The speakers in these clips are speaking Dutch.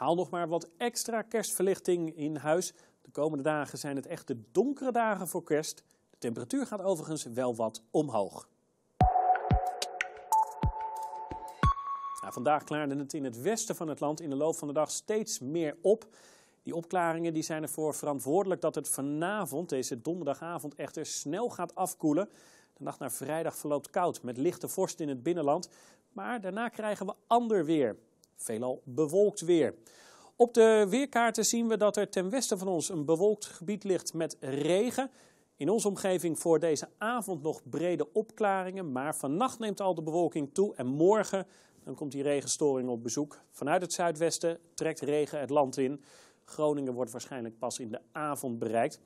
Haal nog maar wat extra kerstverlichting in huis. De komende dagen zijn het echt de donkere dagen voor kerst. De temperatuur gaat overigens wel wat omhoog. Nou, vandaag klaarde het in het westen van het land in de loop van de dag steeds meer op. Die opklaringen die zijn ervoor verantwoordelijk dat het vanavond, deze donderdagavond, echter snel gaat afkoelen. De nacht naar vrijdag verloopt koud met lichte vorst in het binnenland. Maar daarna krijgen we ander weer veelal bewolkt weer. Op de weerkaarten zien we dat er ten westen van ons een bewolkt gebied ligt met regen. In onze omgeving voor deze avond nog brede opklaringen, maar vannacht neemt al de bewolking toe en morgen dan komt die regenstoring op bezoek. Vanuit het zuidwesten trekt regen het land in. Groningen wordt waarschijnlijk pas in de avond bereikt.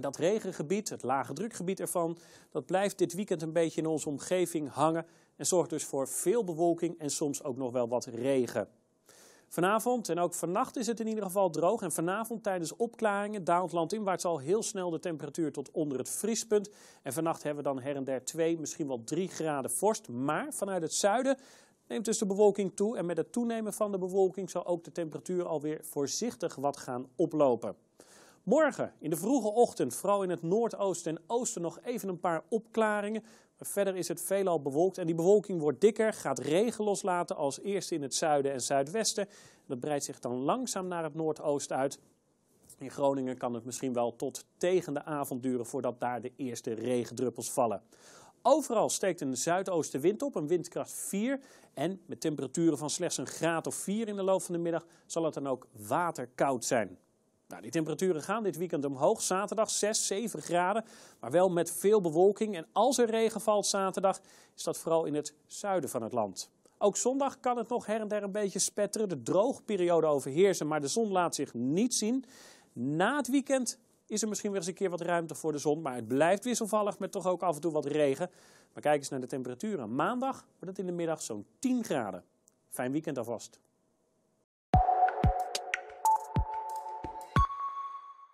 Dat regengebied, het lage drukgebied ervan, dat blijft dit weekend een beetje in onze omgeving hangen en zorgt dus voor veel bewolking en soms ook nog wel wat regen. Vanavond en ook vannacht is het in ieder geval droog. En vanavond tijdens opklaringen daalt landinwaarts al heel snel de temperatuur tot onder het vriespunt. En vannacht hebben we dan her en der 2, misschien wel 3 graden vorst. Maar vanuit het zuiden neemt dus de bewolking toe. En met het toenemen van de bewolking zal ook de temperatuur alweer voorzichtig wat gaan oplopen. Morgen in de vroege ochtend, vooral in het noordoosten en oosten, nog even een paar opklaringen. Maar verder is het veelal bewolkt en die bewolking wordt dikker, gaat regen loslaten als eerste in het zuiden en zuidwesten. Dat breidt zich dan langzaam naar het noordoosten uit. In Groningen kan het misschien wel tot tegen de avond duren voordat daar de eerste regendruppels vallen. Overal steekt een zuidoostenwind op, een windkracht 4. En met temperaturen van slechts een graad of 4 in de loop van de middag zal het dan ook waterkoud zijn. Nou, die temperaturen gaan dit weekend omhoog. Zaterdag 6, 7 graden, maar wel met veel bewolking. En als er regen valt zaterdag, is dat vooral in het zuiden van het land. Ook zondag kan het nog her en der een beetje spetteren. De droogperiode overheersen, maar de zon laat zich niet zien. Na het weekend is er misschien weer eens een keer wat ruimte voor de zon. Maar het blijft wisselvallig met toch ook af en toe wat regen. Maar kijk eens naar de temperaturen. Maandag wordt het in de middag zo'n 10 graden. Fijn weekend alvast.